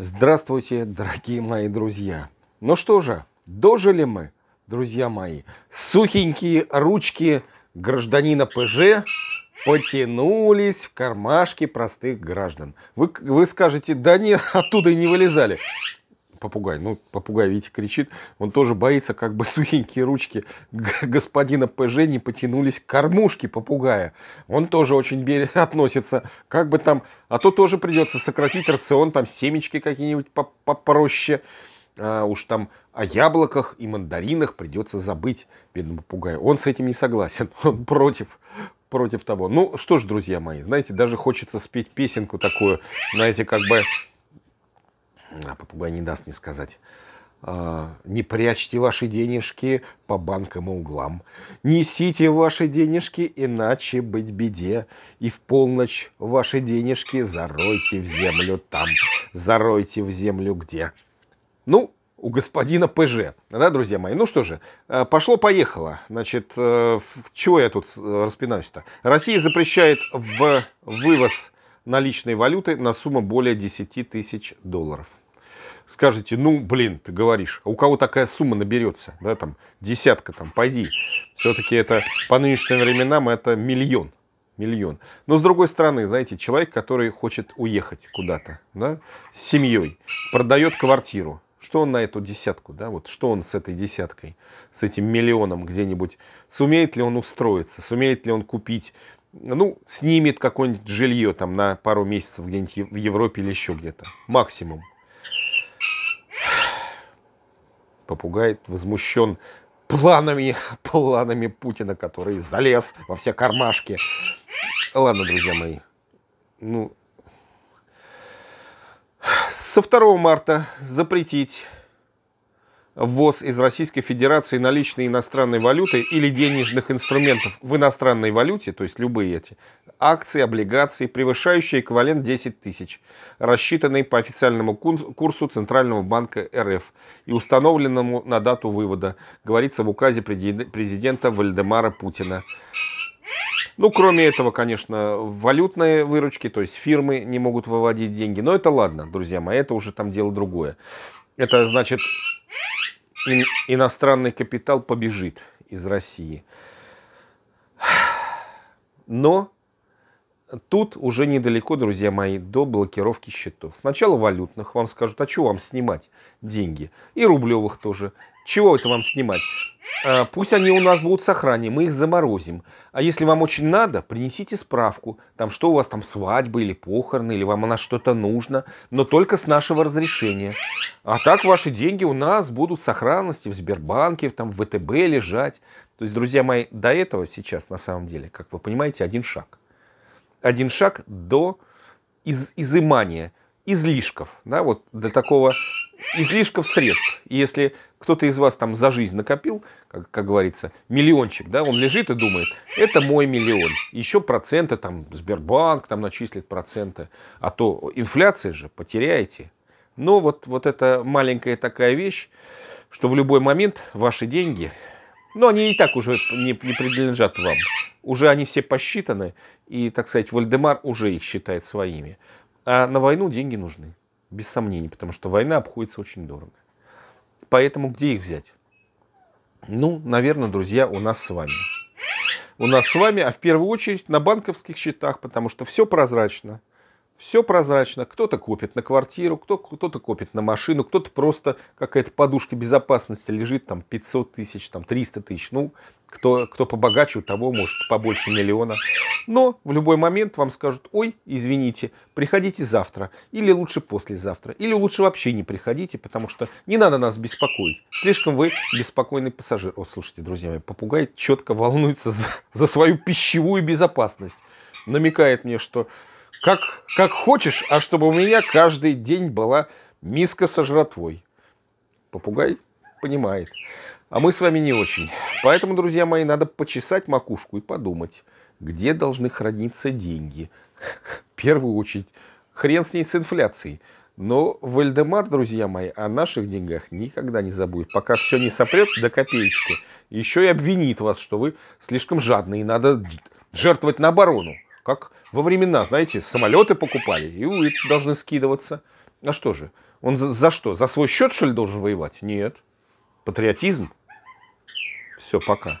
Здравствуйте, дорогие мои друзья. Ну что же, дожили мы, друзья мои. Сухенькие ручки гражданина ПЖ потянулись в кармашки простых граждан. Вы, вы скажете, да нет, оттуда и не вылезали попугай. Ну, попугай, видите, кричит. Он тоже боится, как бы сухенькие ручки господина ПЖ не потянулись к кормушке попугая. Он тоже очень бер... относится, как бы там... А то тоже придется сократить рацион, там семечки какие-нибудь попроще. А уж там о яблоках и мандаринах придется забыть бедному попугаю. Он с этим не согласен, он против против того. Ну что ж, друзья мои, знаете, даже хочется спеть песенку такую, знаете, как бы а попугай не даст мне сказать. А, не прячьте ваши денежки по банкам и углам. Несите ваши денежки, иначе быть беде. И в полночь ваши денежки заройте в землю там, заройте в землю где. Ну, у господина ПЖ. Да, друзья мои, ну что же, э, пошло-поехало. Значит, э, чего я тут э, распинаюсь-то? Россия запрещает в вывоз наличной валюты на сумму более 10 тысяч долларов скажете, ну, блин, ты говоришь, а у кого такая сумма наберется, да, там, десятка, там, пойди. Все-таки это по нынешним временам это миллион, миллион. Но с другой стороны, знаете, человек, который хочет уехать куда-то, да, с семьей, продает квартиру, что он на эту десятку, да, вот что он с этой десяткой, с этим миллионом где-нибудь, сумеет ли он устроиться, сумеет ли он купить ну, снимет какое-нибудь жилье там на пару месяцев где-нибудь в Европе или еще где-то. Максимум. Попугай возмущен планами, планами Путина, который залез во все кармашки. Ладно, друзья мои. Ну, со 2 марта запретить ввоз из Российской Федерации наличной иностранной валюты или денежных инструментов в иностранной валюте, то есть любые эти акций, облигаций, превышающий эквивалент 10 тысяч, рассчитанный по официальному курсу Центрального банка РФ и установленному на дату вывода, говорится в указе президента Вальдемара Путина. Ну, кроме этого, конечно, валютные выручки, то есть фирмы не могут выводить деньги. Но это ладно, друзья мои, это уже там дело другое. Это значит, ин- иностранный капитал побежит из России. Но тут уже недалеко, друзья мои, до блокировки счетов. Сначала валютных вам скажут, а что вам снимать деньги? И рублевых тоже. Чего это вам снимать? А, пусть они у нас будут с охране, мы их заморозим. А если вам очень надо, принесите справку, там что у вас там свадьба или похороны, или вам она что-то нужно, но только с нашего разрешения. А так ваши деньги у нас будут с охранности в Сбербанке, там в ВТБ лежать. То есть, друзья мои, до этого сейчас на самом деле, как вы понимаете, один шаг один шаг до из, изымания излишков, да, вот для такого излишков средств. И если кто-то из вас там за жизнь накопил, как, как говорится, миллиончик, да, он лежит и думает, это мой миллион. Еще проценты, там, Сбербанк там начислит проценты, а то инфляция же, потеряете. Но вот, вот эта маленькая такая вещь, что в любой момент ваши деньги но они и так уже не, не принадлежат вам. Уже они все посчитаны, и, так сказать, Вальдемар уже их считает своими. А на войну деньги нужны, без сомнений, потому что война обходится очень дорого. Поэтому где их взять? Ну, наверное, друзья, у нас с вами. У нас с вами, а в первую очередь на банковских счетах, потому что все прозрачно все прозрачно. Кто-то копит на квартиру, кто-то копит на машину, кто-то просто какая-то подушка безопасности лежит, там 500 тысяч, там 300 тысяч. Ну, кто, кто побогаче, у того, может, побольше миллиона. Но в любой момент вам скажут, ой, извините, приходите завтра, или лучше послезавтра, или лучше вообще не приходите, потому что не надо нас беспокоить. Слишком вы беспокойный пассажир. О, слушайте, друзья мои, попугай четко волнуется за, за свою пищевую безопасность. Намекает мне, что как, как хочешь, а чтобы у меня каждый день была миска со жратвой. Попугай понимает. А мы с вами не очень. Поэтому, друзья мои, надо почесать макушку и подумать, где должны храниться деньги. В первую очередь, хрен с ней с инфляцией. Но Вальдемар, друзья мои, о наших деньгах никогда не забудет. Пока все не сопрет до копеечки, еще и обвинит вас, что вы слишком жадные, надо жертвовать на оборону. Как во времена, знаете, самолеты покупали и должны скидываться. А что же? Он за, за что? За свой счет, что ли, должен воевать? Нет. Патриотизм? Все, пока.